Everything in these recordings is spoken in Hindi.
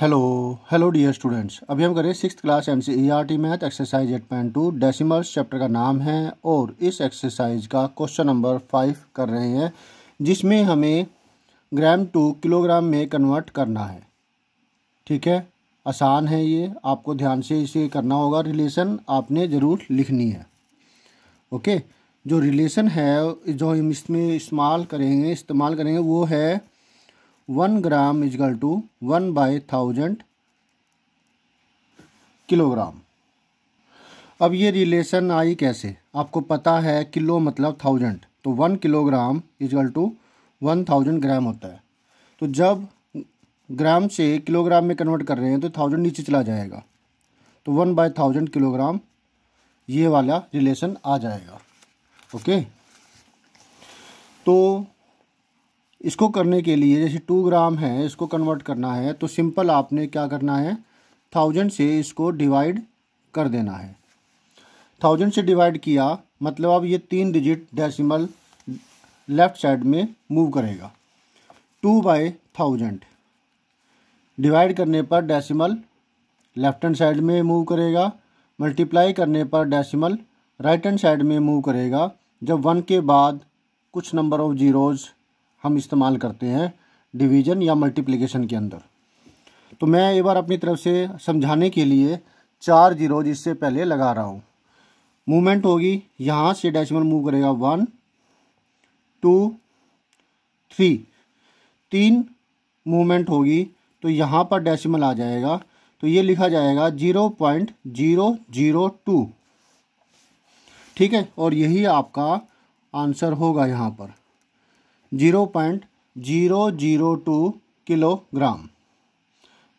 हेलो हेलो डियर स्टूडेंट्स अभी हम करें six class N C E R T math exercise eight point two decimals chapter का नाम है और इस एक्सरसाइज का क्वेश्चन नंबर फाइव कर रहे हैं जिसमें हमें ग्राम टू किलोग्राम में कन्वर्ट करना है ठीक है आसान है ये आपको ध्यान से इसे करना होगा रिलेशन आपने ज़रूर लिखनी है ओके जो रिलेशन है जो हम इसमें इस्तेमाल करेंगे इस्तेमाल करेंगे वो है one gram is equal to one by thousand kilogram अब ये रिलेशन आई कैसे आपको पता है किलो मतलब थाउजेंड तो one kilogram is equal to one thousand gram होता है तो जब ग्राम से किलोग्राम में कन्वर्ट कर रहे हैं तो थाउजेंड नीचे चला जाएगा तो वन बाय थाउजेंड किलोग्राम ये वाला रिलेशन आ जाएगा ओके तो इसको करने के लिए जैसे टू ग्राम है इसको कन्वर्ट करना है तो सिंपल आपने क्या करना है थाउजेंड से इसको डिवाइड कर देना है थाउजेंड से डिवाइड किया मतलब अब ये तीन डिजिट डेसिमल लेफ़्ट साइड में मूव करेगा टू बाई थाउजेंड डिवाइड करने पर डेसिमल लेफ्ट हैंड साइड में मूव करेगा मल्टीप्लाई करने पर डेसिमल राइट हैंड साइड में मूव करेगा जब वन के बाद कुछ नंबर ऑफ जीरोज़ हम इस्तेमाल करते हैं डिवीज़न या मल्टीप्लिकेशन के अंदर तो मैं एक बार अपनी तरफ से समझाने के लिए चार जीरोज इससे पहले लगा रहा हूँ मूवमेंट होगी यहाँ से डेसिमल मूव करेगा वन टू थ्री तीन मूवमेंट होगी तो यहाँ पर डेसिमल आ जाएगा तो ये लिखा जाएगा zero point zero zero two ठीक है और यही आपका आंसर होगा यहाँ पर zero point zero zero two kilogram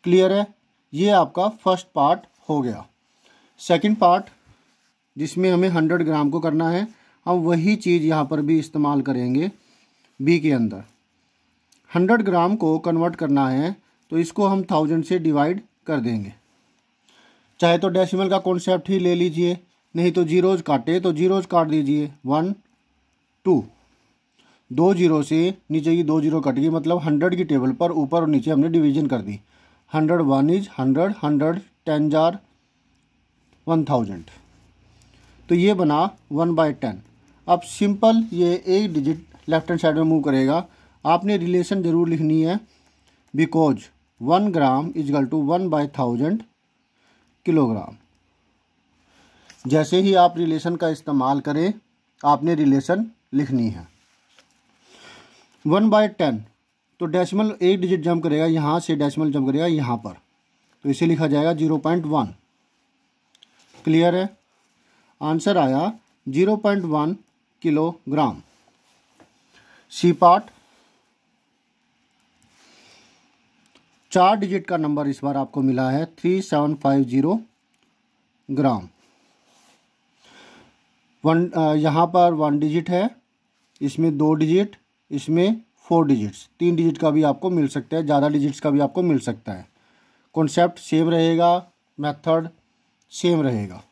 clear है ये आपका फर्स्ट पार्ट हो गया सेकंड पार्ट जिसमें हमें हंड्रेड ग्राम को करना है हम वही चीज़ यहाँ पर भी इस्तेमाल करेंगे बी के अंदर हंड्रेड ग्राम को कन्वर्ट करना है तो इसको हम थाउजेंड से डिवाइड कर देंगे चाहे तो डेसिमल का कॉन्सेप्ट ही ले लीजिए नहीं तो जीरोज काटे तो जीरोज काट दीजिए वन टू दो जीरो से नीचे की दो जीरो कट गई मतलब हंड्रेड की टेबल पर ऊपर और नीचे हमने डिवीजन कर दी hundred one is hundred hundred ten जार वन थाउजेंड तो ये बना वन बाई टेन अब सिंपल ये एक डिजिट लेफ्ट हैंड साइड में मूव करेगा आपने रिलेशन ज़रूर लिखनी है because one gram is equal to one by thousand kilogram जैसे ही आप रिलेशन का इस्तेमाल करें आपने रिलेशन लिखनी है वन बाय टेन तो डेसिमल एक डिजिट जम करेगा यहाँ से डेसिमल जम करेगा यहाँ पर तो इसे लिखा जाएगा जीरो पॉइंट वन क्लियर है आंसर आया zero point one kilogram C part चार डिजिट का नंबर इस बार आपको मिला है three seven five zero gram one यहाँ पर वन डिजिट है इसमें दो डिजिट इसमें फोर डिजिट्स तीन डिजिट का भी आपको मिल सकता है ज़्यादा डिजिट्स का भी आपको मिल सकता है कॉन्सेप्ट सेम रहेगा मेथड सेम रहेगा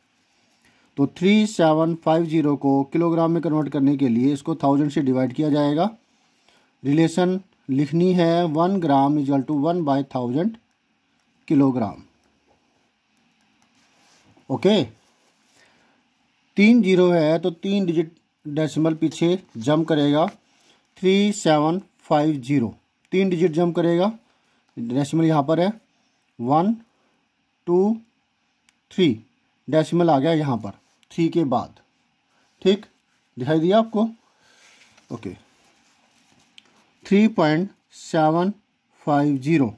तो थ्री सेवन फाइव ज़ीरो को किलोग्राम में कन्वर्ट करने के लिए इसको थाउजेंड से डिवाइड किया जाएगा रिलेशन लिखनी है one gram is equal to one by thousand kilogram okay तीन जीरो है तो तीन डिजिट डेसिमल पीछे जम करेगा थ्री सेवन फाइव जीरो तीन डिजिट जम करेगा डेसिमल यहाँ पर है वन टू थ्री डेसिमल आ गया यहाँ पर थ्री के बाद ठीक दिखाई दिया आपको okay three point seven five zero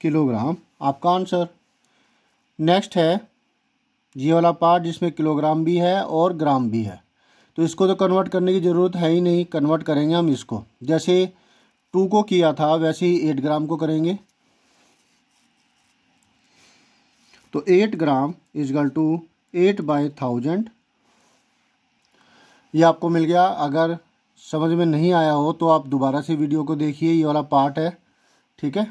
kilogram आपका आंसर नेक्स्ट है ये वाला पार्ट जिसमें किलोग्राम भी है और ग्राम भी है तो इसको तो कन्वर्ट करने की ज़रूरत है ही नहीं कन्वर्ट करेंगे हम इसको जैसे टू को किया था वैसे ही एट ग्राम को करेंगे तो eight gram is equal to eight by thousand ये आपको मिल गया अगर समझ में नहीं आया हो तो आप दोबारा से वीडियो को देखिए ये वाला पार्ट है ठीक है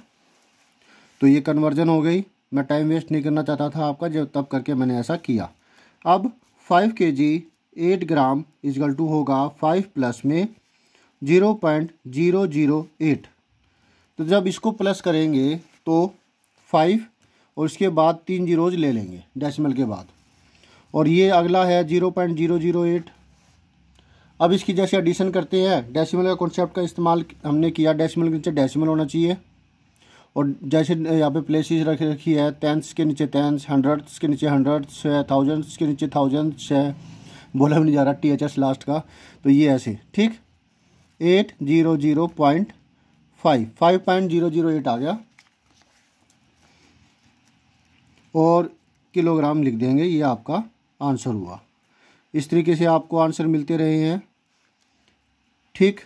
तो ये कन्वर्जन हो गई मैं टाइम वेस्ट नहीं करना चाहता था आपका जब तब करके मैंने ऐसा किया अब five K G eight gram is equal to होगा फाइव प्लस में zero point zero zero eight तो जब इसको प्लस करेंगे तो फाइव और इसके बाद तीन जीरोज ले लेंगे डेसिमल के बाद और ये अगला है zero point zero zero eight अब इसकी जैसे एडिशन करते हैं डेसिमल का कॉन्सेप्ट का इस्तेमाल हमने किया डेसिमल के नीचे डेसिमल होना चाहिए और जैसे यहाँ पे प्लेसेस रख रखी है टेंथ्स के नीचे टेंथ्स हंड्रेड्स के नीचे हंड्रेड्स है थाउजेंड्स के नीचे थाउजेंड्स है बोला भी नहीं जा रहा टी एच एस लास्ट का तो ये ऐसे ठीक eight zero zero point five five point zero zero eight आ गया और किलोग्राम लिख देंगे ये आपका आंसर हुआ इस तरीके से आपको आंसर मिलते रहे हैं ठीक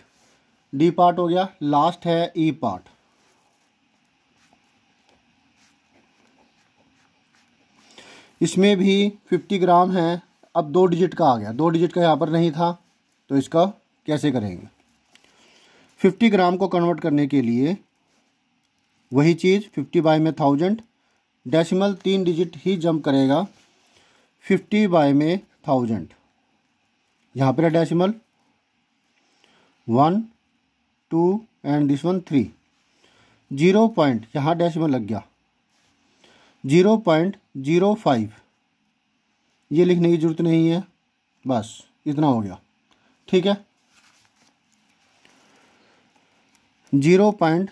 डी पार्ट हो गया लास्ट है ई e पार्ट इसमें भी 50 ग्राम है अब दो डिजिट का आ गया दो डिजिट का यहाँ पर नहीं था तो इसका कैसे करेंगे फिफ्टी ग्राम को कन्वर्ट करने के लिए वही चीज़ फिफ्टी बाई में थाउजेंड डेसिमल तीन डिजिट ही जंप करेगा फिफ्टी बाय में थाउजेंड यहाँ पर है decimal one two and this one three zero point यहाँ डेसिमल लग गया जीरो पॉइंट जीरो फाइव ये लिखने की ज़रूरत नहीं है बस इतना हो गया ठीक है जीरो पॉइंट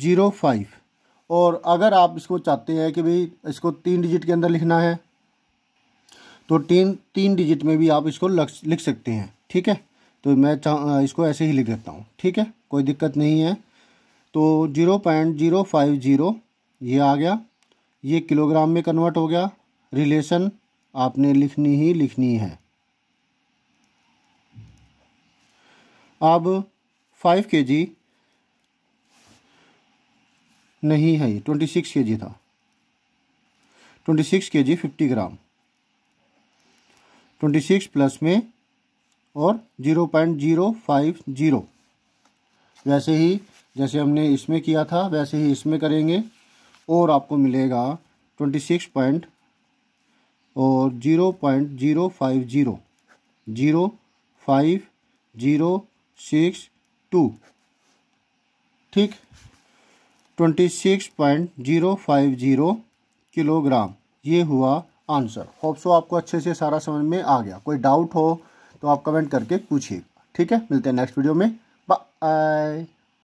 जीरो फाइव और अगर आप इसको चाहते हैं कि भाई इसको तीन डिजिट के अंदर लिखना है तो तीन तीन डिजिट में भी आप इसको लिख सकते हैं ठीक है तो मैं इसको ऐसे ही लिख देता हूँ ठीक है कोई दिक्कत नहीं है तो zero point zero five zero ये आ गया ये किलोग्राम में कन्वर्ट हो गया रिलेशन आपने लिखनी ही लिखनी है अब फाइव के जी नहीं है ये ट्वेंटी सिक्स के जी था twenty six K G fifty gram twenty six plus में और zero point zero five zero वैसे ही जैसे हमने इसमें किया था वैसे ही इसमें करेंगे और आपको मिलेगा ट्वेंटी सिक्स पॉइंट और zero point zero five zero zero five zero six two ठीक twenty six point zero five zero kilogram ये हुआ आंसर होप्सो आपको अच्छे से सारा समझ में आ गया कोई डाउट हो तो आप कमेंट करके पूछिए ठीक है मिलते हैं नेक्स्ट वीडियो में बाय